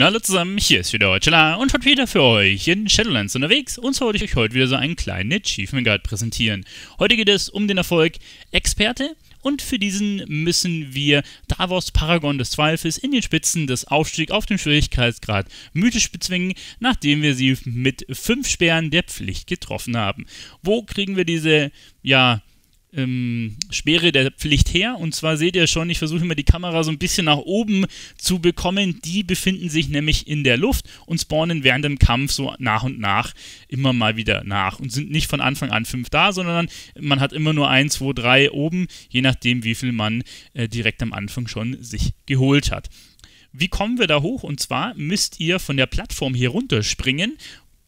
Hallo zusammen, hier ist wieder Deutschela und heute wieder für euch in Shadowlands unterwegs und zwar wollte ich euch heute wieder so einen kleinen Achievement Guide präsentieren. Heute geht es um den Erfolg Experte und für diesen müssen wir Davos Paragon des Zweifels in den Spitzen des Aufstiegs auf dem Schwierigkeitsgrad mythisch bezwingen, nachdem wir sie mit fünf Sperren der Pflicht getroffen haben. Wo kriegen wir diese, ja, ähm, Sperre der Pflicht her. Und zwar seht ihr schon, ich versuche immer die Kamera so ein bisschen nach oben zu bekommen. Die befinden sich nämlich in der Luft und spawnen während dem Kampf so nach und nach immer mal wieder nach und sind nicht von Anfang an fünf da, sondern man hat immer nur ein, zwei, drei oben, je nachdem, wie viel man äh, direkt am Anfang schon sich geholt hat. Wie kommen wir da hoch? Und zwar müsst ihr von der Plattform hier runterspringen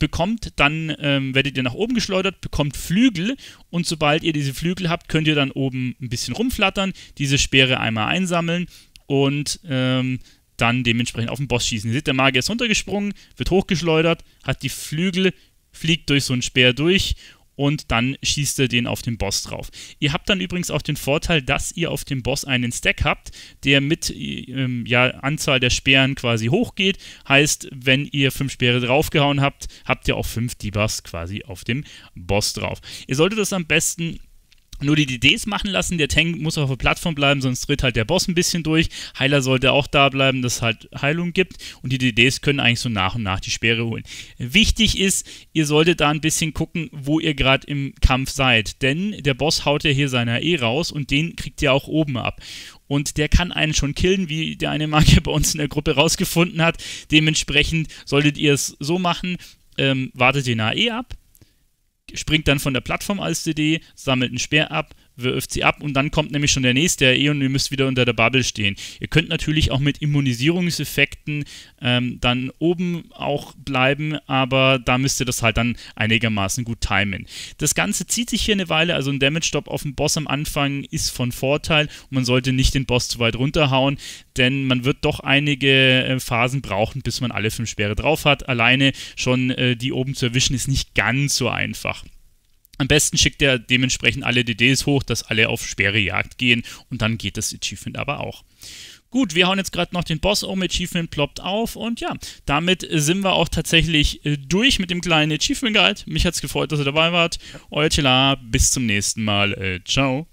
bekommt, dann ähm, werdet ihr nach oben geschleudert, bekommt Flügel und sobald ihr diese Flügel habt, könnt ihr dann oben ein bisschen rumflattern, diese Speere einmal einsammeln und ähm, dann dementsprechend auf den Boss schießen. Ihr seht, der Magier ist runtergesprungen, wird hochgeschleudert, hat die Flügel, fliegt durch so einen Speer durch und dann schießt ihr den auf den Boss drauf. Ihr habt dann übrigens auch den Vorteil, dass ihr auf dem Boss einen Stack habt, der mit ähm, ja, Anzahl der Speeren quasi hochgeht. Heißt, wenn ihr fünf Speere draufgehauen habt, habt ihr auch fünf Debuffs quasi auf dem Boss drauf. Ihr solltet das am besten nur die DDs machen lassen. Der Tank muss auf der Plattform bleiben, sonst tritt halt der Boss ein bisschen durch. Heiler sollte auch da bleiben, dass es halt Heilung gibt. Und die DDs können eigentlich so nach und nach die Speere holen. Wichtig ist, ihr solltet da ein bisschen gucken, wo ihr gerade im Kampf seid. Denn der Boss haut ja hier seiner E raus und den kriegt ihr auch oben ab und der kann einen schon killen, wie der eine Marke bei uns in der Gruppe rausgefunden hat. Dementsprechend solltet ihr es so machen, ähm, wartet den eh AE ab, springt dann von der Plattform als CD, sammelt einen Speer ab, wirft sie ab und dann kommt nämlich schon der nächste RE und ihr müsst wieder unter der Bubble stehen. Ihr könnt natürlich auch mit Immunisierungseffekten ähm, dann oben auch bleiben, aber da müsst ihr das halt dann einigermaßen gut timen. Das Ganze zieht sich hier eine Weile, also ein Damage-Stop auf den Boss am Anfang ist von Vorteil und man sollte nicht den Boss zu weit runterhauen, denn man wird doch einige äh, Phasen brauchen, bis man alle fünf Sperre drauf hat. Alleine schon äh, die oben zu erwischen ist nicht ganz so einfach. Am besten schickt er dementsprechend alle DDs hoch, dass alle auf schwere Jagd gehen und dann geht das Achievement aber auch. Gut, wir hauen jetzt gerade noch den Boss um, Achievement ploppt auf und ja, damit sind wir auch tatsächlich äh, durch mit dem kleinen Achievement Guide. Mich hat es gefreut, dass ihr dabei wart. Euer Chela, bis zum nächsten Mal. Äh, ciao.